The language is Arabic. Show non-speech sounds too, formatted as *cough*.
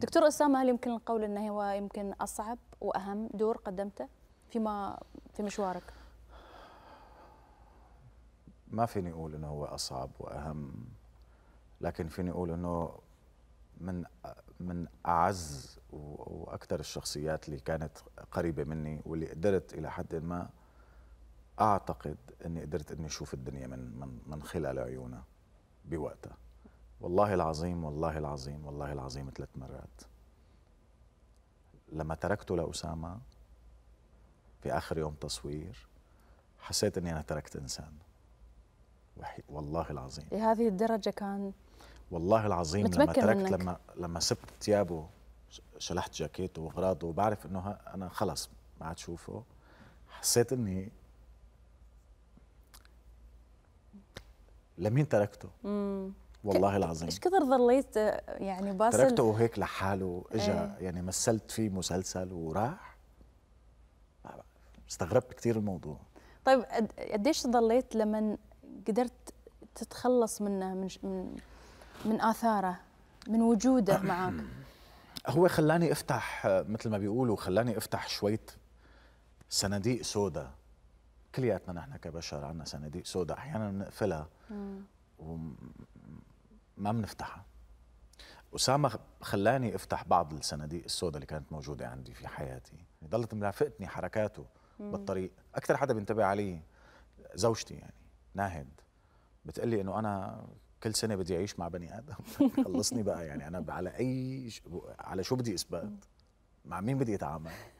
دكتور اسامه هل يمكن القول انه هو يمكن اصعب واهم دور قدمته فيما في مشوارك؟ ما فيني اقول انه هو اصعب واهم لكن فيني اقول انه من من اعز واكثر الشخصيات اللي كانت قريبه مني واللي قدرت الى حد ما اعتقد اني قدرت اني اشوف الدنيا من من من خلال عيونها بوقتها والله العظيم والله العظيم والله العظيم ثلاث مرات لما تركته لأسامة في آخر يوم تصوير حسيت أني أنا تركت إنسان وحيد والله العظيم لهذه إيه، الدرجة كان والله العظيم لما تركت لما لما سبت ثيابه شلحت جاكيته وغراضه وبعرف انه انا خلص ما عاد شوفه حسيت اني لمين تركته؟ مم. والله العظيم ايش كثر ظليت آه، يعني باسل تركته هيك لحاله اجى ايه؟ يعني مثلت فيه مسلسل وراح استغربت كثير الموضوع طيب قديش ضليت لما قدرت تتخلص منه من من من اثاره من وجوده أه، معك *clears throat* هو خلاني افتح آه، مثل ما بيقولوا خلاني افتح شويه صناديق سوداء كلياتنا نحن كبشر عندنا صناديق سوداء احيانا بنقفلها ما بنفتحها أسامة خلاني أفتح بعض الصناديق السوداء اللي كانت موجودة عندي في حياتي ضلت مرافقتني حركاته مم. بالطريق أكثر حدا بينتبه علي زوجتي يعني ناهد بتقلي إنه أنا كل سنة بدي أعيش مع بني آدم *laughs* خلصني بقى يعني أنا على أي ش... على شو بدي إثبات مع مين بدي أتعامل